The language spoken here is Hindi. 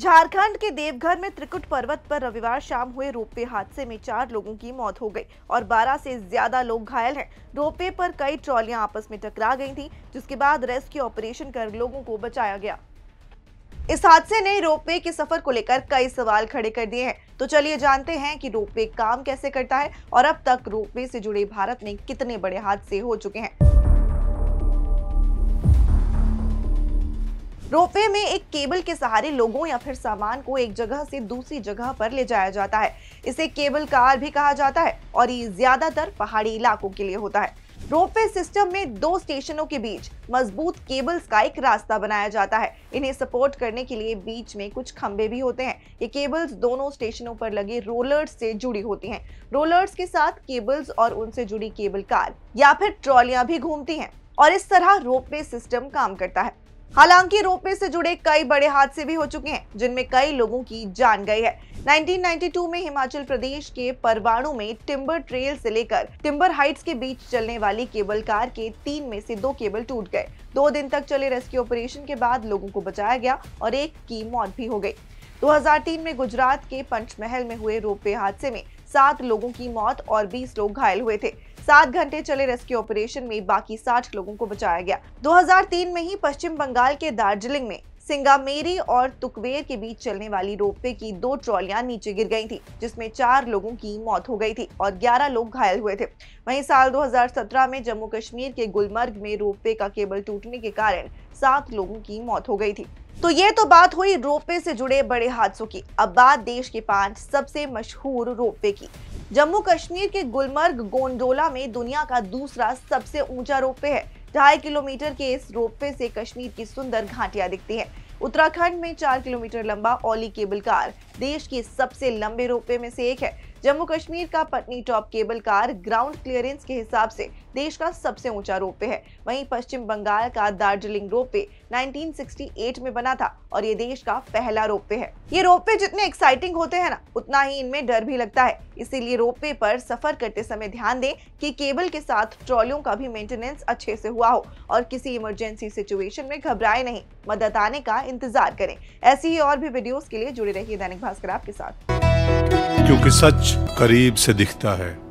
झारखंड के देवघर में त्रिकुट पर्वत पर रविवार शाम हुए रोपवे हादसे में चार लोगों की मौत हो गई और 12 से ज्यादा लोग घायल हैं रोपवे पर कई ट्रॉलियां आपस में टकरा गई थीं, जिसके बाद रेस्क्यू ऑपरेशन कर लोगों को बचाया गया इस हादसे ने रोपवे के सफर को लेकर कई सवाल खड़े कर दिए हैं तो चलिए जानते हैं कि रोपवे काम कैसे करता है और अब तक रोपवे से जुड़े भारत में कितने बड़े हादसे हो चुके हैं रोपवे में एक केबल के सहारे लोगों या फिर सामान को एक जगह से दूसरी जगह पर ले जाया जाता है इसे केबल कार भी कहा जाता है और ये ज्यादातर पहाड़ी इलाकों के लिए होता है रोपवे सिस्टम में दो स्टेशनों के बीच मजबूत केबल्स का एक रास्ता बनाया जाता है इन्हें सपोर्ट करने के लिए बीच में कुछ खंबे भी होते हैं ये केबल्स दोनों स्टेशनों पर लगे रोलर्स से जुड़ी होती हैं रोलर्स के साथ केबल्स और उनसे जुड़ी केबल कार या फिर ट्रॉलियां भी घूमती हैं और इस तरह रोपवे सिस्टम काम करता है हालांकि रोपवे से जुड़े कई बड़े हादसे भी हो चुके हैं जिनमें कई लोगों की जान गई है 1992 में हिमाचल प्रदेश के परवाणु में टिम्बर ट्रेल से लेकर टिम्बर हाइट्स के बीच चलने वाली केबल कार के तीन में से दो केबल टूट गए दो दिन तक चले रेस्क्यू ऑपरेशन के बाद लोगों को बचाया गया और एक की मौत भी हो गई 2003 में गुजरात के पंचमहल में हुए रोपवे हादसे में सात लोगों की मौत और बीस लोग घायल हुए थे सात घंटे चले रेस्क्यू ऑपरेशन में बाकी साठ लोगों को बचाया गया 2003 में ही पश्चिम बंगाल के दार्जिलिंग में सिंगामेरी और तुकवेर के बीच चलने वाली रोपवे की दो ट्रॉलियां नीचे गिर गई थी जिसमें चार लोगों की मौत हो गई थी और 11 लोग घायल हुए थे वहीं साल 2017 में जम्मू कश्मीर के गुलमर्ग में रोपवे का केबल टूटने के कारण सात लोगों की मौत हो गई थी तो ये तो बात हुई रोपवे से जुड़े बड़े हादसों की अब बात देश के पांच सबसे मशहूर रोपवे की जम्मू कश्मीर के गुलमर्ग गोंडोला में दुनिया का दूसरा सबसे ऊंचा रोपवे है ढाई किलोमीटर के इस रोपवे से कश्मीर की सुंदर घाटियां दिखती हैं। उत्तराखंड में चार किलोमीटर लंबा ओली केबल कार देश के सबसे लंबे रोपवे में से एक है जम्मू कश्मीर का Patnitop cable car ground clearance के हिसाब से देश का सबसे ऊंचा रोपवे है वहीं पश्चिम बंगाल का दार्जिलिंग रोपवे 1968 में बना था और ये देश का पहला रोपवे है ये रोपवे जितने एक्साइटिंग होते हैं ना उतना ही इनमें डर भी लगता है इसीलिए रोपवे पर सफर करते समय ध्यान दें कि केबल के साथ ट्रॉलियों का भी मेंटेनेंस अच्छे से हुआ हो और किसी इमरजेंसी सिचुएशन में घबराए नहीं मदद आने का इंतजार करें ऐसी ही और भी वीडियोस के लिए जुड़े रहिए दैनिक भास्कर आपके साथ क्योंकि सच करीब से दिखता है